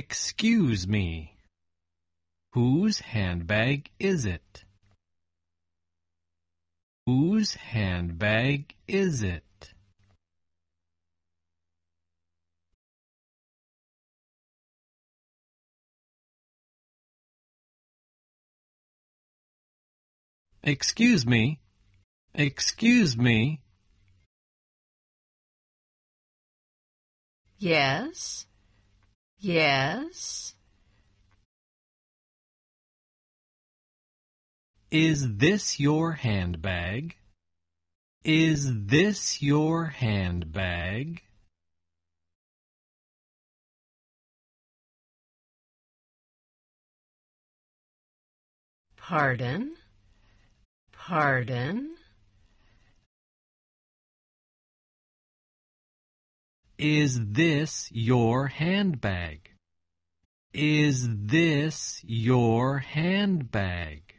Excuse me. Whose handbag is it? Whose handbag is it? Excuse me. Excuse me. Yes, Yes. Is this your handbag? Is this your handbag? Pardon? Pardon? Is this your handbag? Is this your handbag?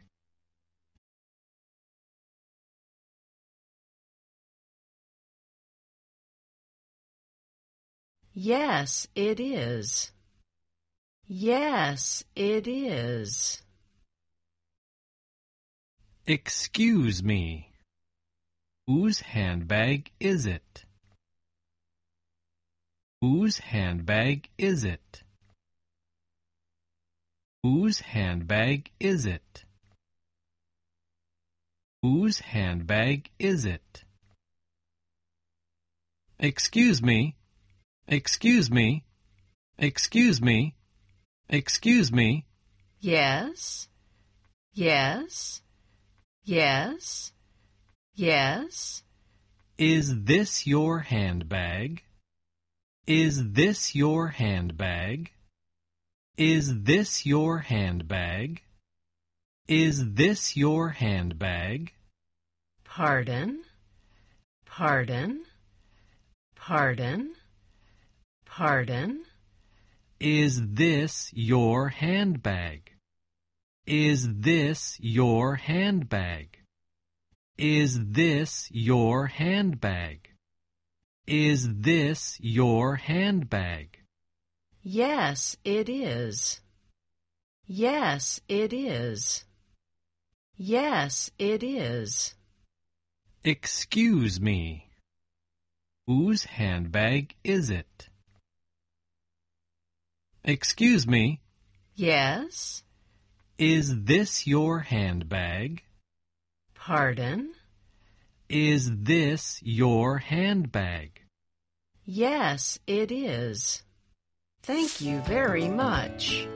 Yes, it is. Yes, it is. Excuse me. Whose handbag is it? Whose handbag is it? Whose handbag is it? Whose handbag is it? Excuse me. Excuse me. Excuse me. Excuse me. Yes. Yes. Yes. Yes. Is this your handbag? Is this your handbag? Is this your handbag? Is this your handbag? Pardon, pardon, pardon, pardon. Is this your handbag? Is this your handbag? Is this your handbag? Is this your handbag? Yes, it is. Yes, it is. Yes, it is. Excuse me. Whose handbag is it? Excuse me. Yes. Is this your handbag? Pardon? Is this your handbag? Yes, it is. Thank you very much.